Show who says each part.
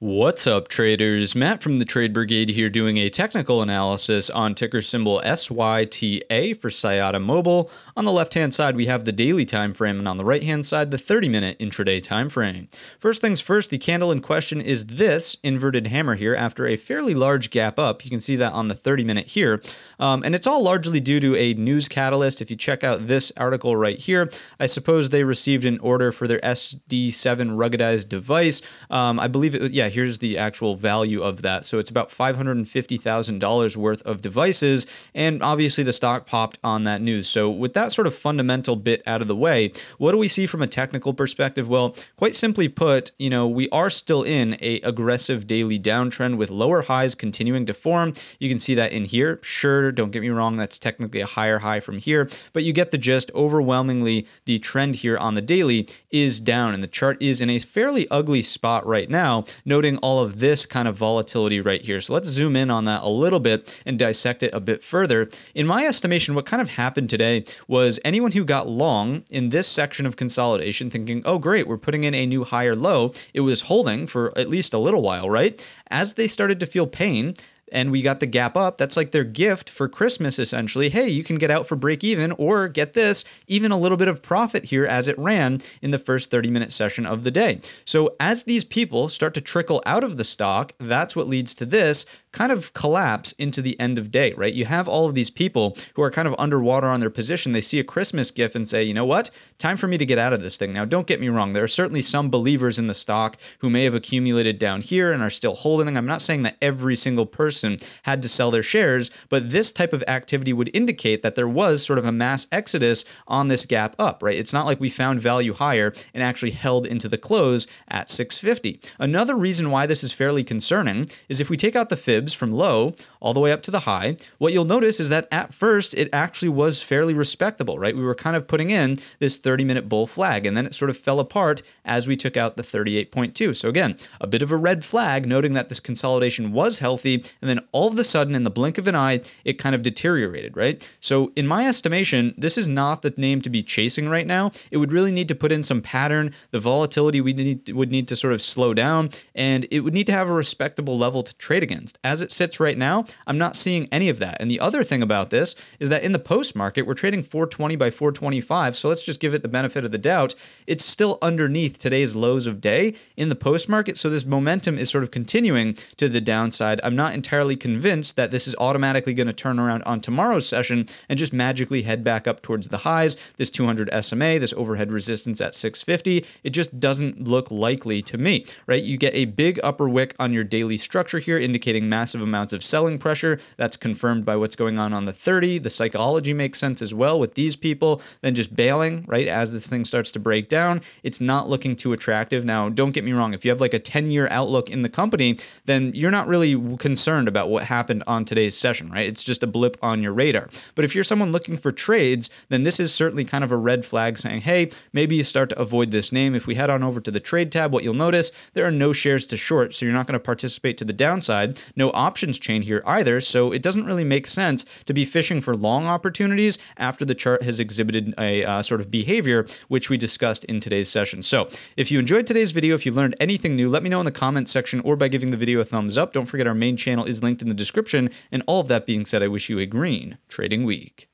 Speaker 1: What's up, traders? Matt from the Trade Brigade here doing a technical analysis on ticker symbol SYTA for Sciata Mobile. On the left hand side, we have the daily time frame, and on the right hand side, the 30 minute intraday time frame. First things first, the candle in question is this inverted hammer here after a fairly large gap up. You can see that on the 30 minute here, um, and it's all largely due to a news catalyst. If you check out this article right here, I suppose they received an order for their SD7 ruggedized device. Um, I believe it was, yeah yeah, here's the actual value of that. So it's about $550,000 worth of devices. And obviously, the stock popped on that news. So, with that sort of fundamental bit out of the way, what do we see from a technical perspective? Well, quite simply put, you know, we are still in a aggressive daily downtrend with lower highs continuing to form. You can see that in here. Sure, don't get me wrong, that's technically a higher high from here, but you get the gist. Overwhelmingly, the trend here on the daily is down, and the chart is in a fairly ugly spot right now. No noting all of this kind of volatility right here. So let's zoom in on that a little bit and dissect it a bit further. In my estimation, what kind of happened today was anyone who got long in this section of consolidation thinking, oh, great, we're putting in a new higher low, it was holding for at least a little while, right? As they started to feel pain, and we got the gap up. That's like their gift for Christmas, essentially. Hey, you can get out for break even, or get this, even a little bit of profit here as it ran in the first 30 minute session of the day. So, as these people start to trickle out of the stock, that's what leads to this kind of collapse into the end of day, right? You have all of these people who are kind of underwater on their position. They see a Christmas gift and say, you know what? Time for me to get out of this thing. Now, don't get me wrong. There are certainly some believers in the stock who may have accumulated down here and are still holding. I'm not saying that every single person had to sell their shares, but this type of activity would indicate that there was sort of a mass exodus on this gap up, right? It's not like we found value higher and actually held into the close at 650. Another reason why this is fairly concerning is if we take out the fibs, ribs from low all the way up to the high, what you'll notice is that at first it actually was fairly respectable, right? We were kind of putting in this 30 minute bull flag, and then it sort of fell apart as we took out the 38.2. So again, a bit of a red flag, noting that this consolidation was healthy, and then all of a sudden, in the blink of an eye, it kind of deteriorated, right? So in my estimation, this is not the name to be chasing right now. It would really need to put in some pattern. The volatility we need, would need to sort of slow down, and it would need to have a respectable level to trade against as it sits right now, I'm not seeing any of that. And the other thing about this is that in the post market, we're trading 420 by 425. So let's just give it the benefit of the doubt. It's still underneath today's lows of day in the post market. So this momentum is sort of continuing to the downside. I'm not entirely convinced that this is automatically going to turn around on tomorrow's session and just magically head back up towards the highs. This 200 SMA, this overhead resistance at 650, it just doesn't look likely to me, right? You get a big upper wick on your daily structure here, indicating massive amounts of selling pressure. That's confirmed by what's going on on the 30. The psychology makes sense as well with these people. Then just bailing, right, as this thing starts to break down, it's not looking too attractive. Now, don't get me wrong, if you have like a 10 year outlook in the company, then you're not really concerned about what happened on today's session, right? It's just a blip on your radar. But if you're someone looking for trades, then this is certainly kind of a red flag saying, hey, maybe you start to avoid this name. If we head on over to the trade tab, what you'll notice, there are no shares to short, so you're not going to participate to the downside. No options chain here either, so it doesn't really make sense to be fishing for long opportunities after the chart has exhibited a uh, sort of behavior which we discussed in today's session. So if you enjoyed today's video, if you learned anything new, let me know in the comments section or by giving the video a thumbs up. Don't forget our main channel is linked in the description. And all of that being said, I wish you a green trading week.